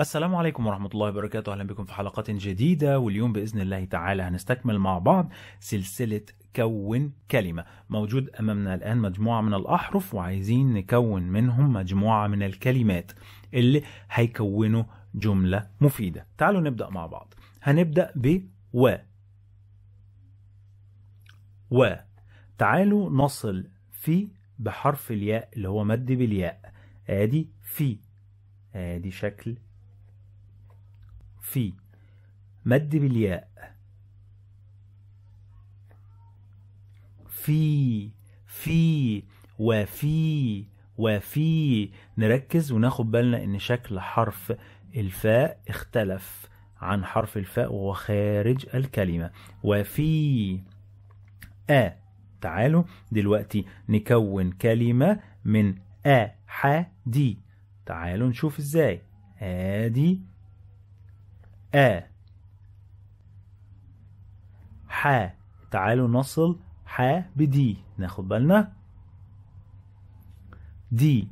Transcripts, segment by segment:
السلام عليكم ورحمة الله وبركاته أهلا بكم في حلقة جديدة واليوم بإذن الله تعالى هنستكمل مع بعض سلسلة كون كلمة موجود أمامنا الآن مجموعة من الأحرف وعايزين نكون منهم مجموعة من الكلمات اللي هيكونوا جملة مفيدة تعالوا نبدأ مع بعض هنبدأ ب و و تعالوا نصل في بحرف الياء اللي هو مد بالياء ادي في ادي شكل في مد بالياء في في وفي وفي نركز وناخد بالنا ان شكل حرف الفاء اختلف عن حرف الفاء وهو خارج الكلمة وفي أ تعالوا دلوقتي نكون كلمة من أ ح دي تعالوا نشوف ازاي آدي آ حا تعالوا نصل حا بدي ناخد بالنا دي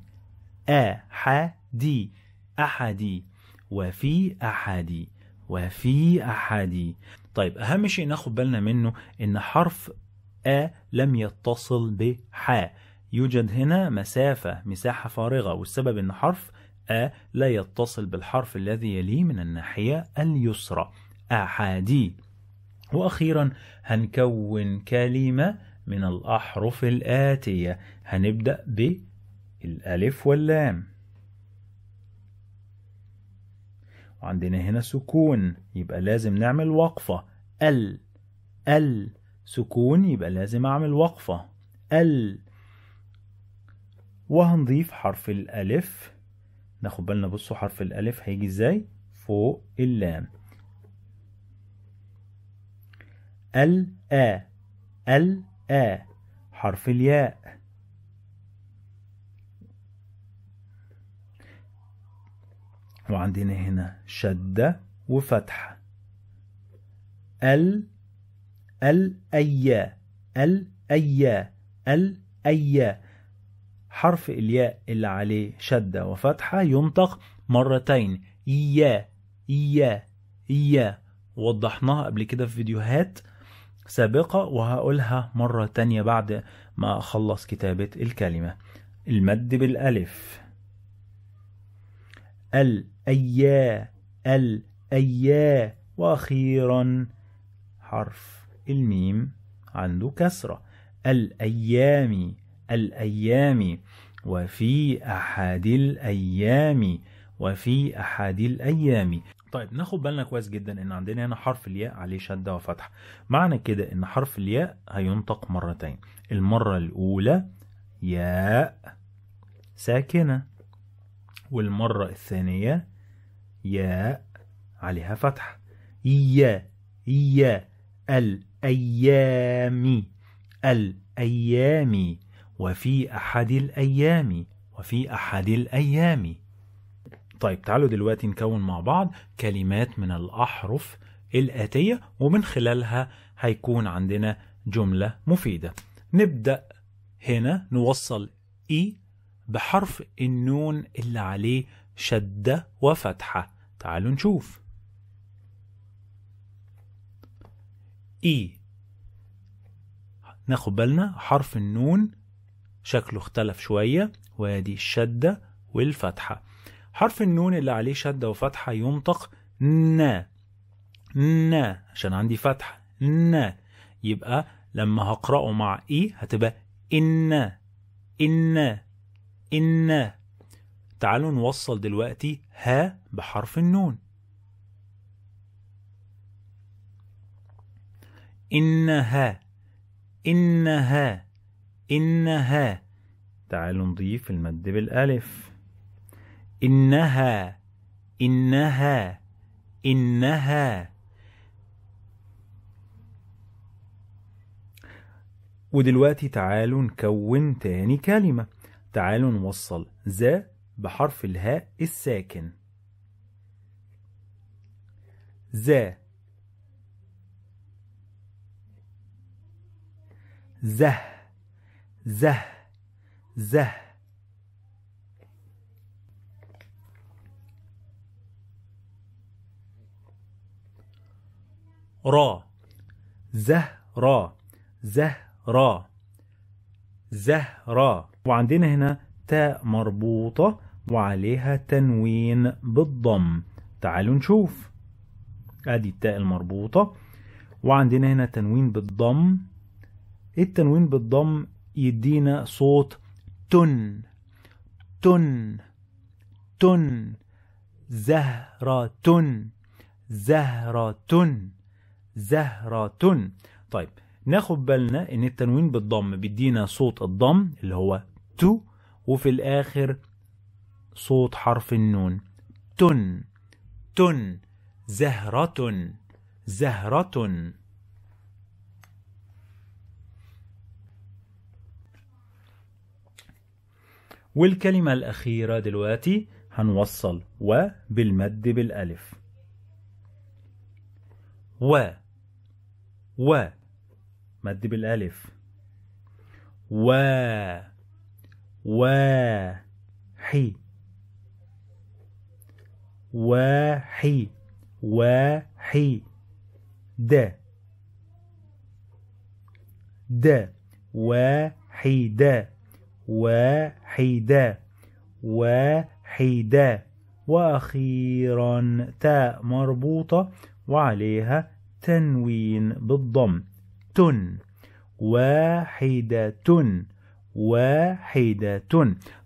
آ حا دي أحدي وفي أحدي وفي أحدي طيب أهم شيء ناخد بالنا منه إن حرف أ لم يتصل بحا يوجد هنا مسافة مساحة فارغة والسبب إن حرف أ لا يتصل بالحرف الذي يليه من الناحية اليسرى أحادي وأخيرا هنكون كلمة من الأحرف الآتية هنبدأ بالألف واللام وعندنا هنا سكون يبقى لازم نعمل وقفة ال ال سكون يبقى لازم أعمل وقفة ال وهنضيف حرف الألف ناخد بالنا بصوا حرف الألف هيجي ازاي فوق اللام ال آ ال آ حرف الياء وعندنا هنا شدة وفتحة ال ال ال أيا ال أيا حرف الياء اللي عليه شدة وفتحة ينطق مرتين إياه إياه إيا وضحناها قبل كده في فيديوهات سابقة وهقولها مرة تانية بعد ما أخلص كتابة الكلمة المد بالألف الأيا الأيا وأخيرا حرف الميم عنده كسرة الأيام الأيام وفي أحد الأيام وفي أحد الأيام طيب ناخد بالنا كويس جدا ان عندنا هنا حرف الياء عليه شدة وفتح معنى كده ان حرف الياء هينطق مرتين المرة الاولى ياء ساكنة والمرة الثانية ياء عليها فتح إيا إيا الأيام الأيام وفي أحد الأيام وفي أحد الأيام طيب تعالوا دلوقتي نكون مع بعض كلمات من الأحرف الآتية ومن خلالها هيكون عندنا جملة مفيدة نبدأ هنا نوصل إي بحرف النون اللي عليه شدة وفتحة تعالوا نشوف إي ناخد بالنا حرف النون شكله اختلف شوية وادي الشدة والفتحة حرف النون اللي عليه شدة وفتحة ينطق ن ن عشان عندي فتحة ن يبقى لما هقرأه مع إي هتبقى إن إن إن تعالوا نوصل دلوقتي ها بحرف النون إنها إنها إنها تعالوا نضيف المد بالألف إنها إنها إنها ودلوقتي تعالوا نكون تاني كلمة تعالوا نوصل ذا بحرف الهاء الساكن ذا زه زه زه را زه را زه را وعندنا هنا تاء مربوطة وعليها تنوين بالضم تعالوا نشوف ادي التاء المربوطة وعندنا هنا تنوين بالضم إيه التنوين بالضم يدينا صوت تن تن تن زهرة تن زهرة تن زهرة تن طيب ناخد بالنا ان التنوين بالضم بيدينا صوت الضم اللي هو تو وفي الاخر صوت حرف النون تن تن زهرة زهرة والكلمة الأخيرة دلوقتي هنوصل و بالمد بالألف و و مد بالألف و و حي واحي واحي د د واحدة واحدة واحدة وأخيرا تاء مربوطة وعليها تنوين بالضم تن واحدة واحدة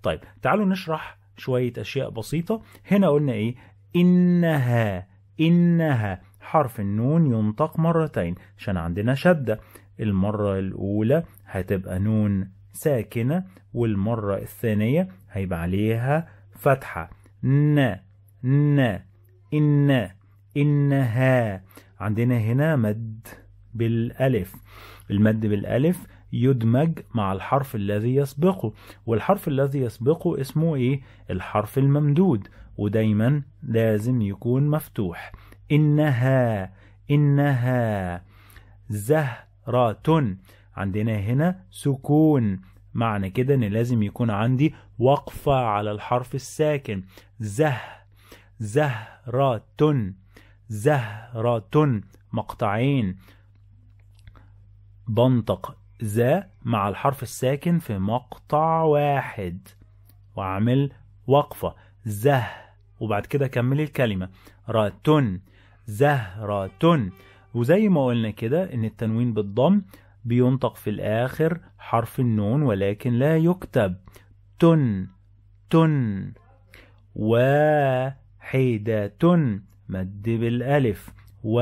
طيب تعالوا نشرح شوية أشياء بسيطة هنا قلنا إيه إنها إنها حرف النون ينطق مرتين عشان عندنا شدة المرة الأولى هتبقى نون ساكنة والمرة الثانية هيبقى عليها فتحة ن ن إن إنها عندنا هنا مد بالألف المد بالألف يدمج مع الحرف الذي يسبقه والحرف الذي يسبقه اسمه ايه الحرف الممدود ودايما لازم يكون مفتوح إنها إنها زهرة عندنا هنا سكون معنى كده ان لازم يكون عندي وقفة على الحرف الساكن زه زهرة زهرة مقطعين بنطق ذا مع الحرف الساكن في مقطع واحد واعمل وقفة زه وبعد كده كمل الكلمة راتن زهرة وزي ما قلنا كده ان التنوين بالضم بينطق في الآخر حرف النون ولكن لا يكتب تن تن واحدة مد بالألف و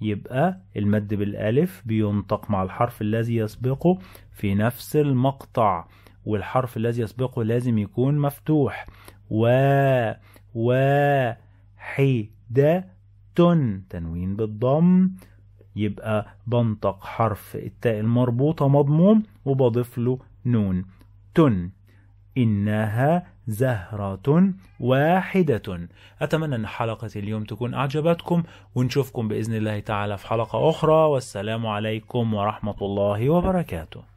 يبقى المد بالألف بينطق مع الحرف الذي يسبقه في نفس المقطع والحرف الذي يسبقه لازم يكون مفتوح و و حيدة تنوين بالضم يبقى بنطق حرف التاء المربوطة مضموم وبضيف له نون تن إنها زهرة واحدة أتمنى أن حلقة اليوم تكون أعجبتكم ونشوفكم بإذن الله تعالى في حلقة أخرى والسلام عليكم ورحمة الله وبركاته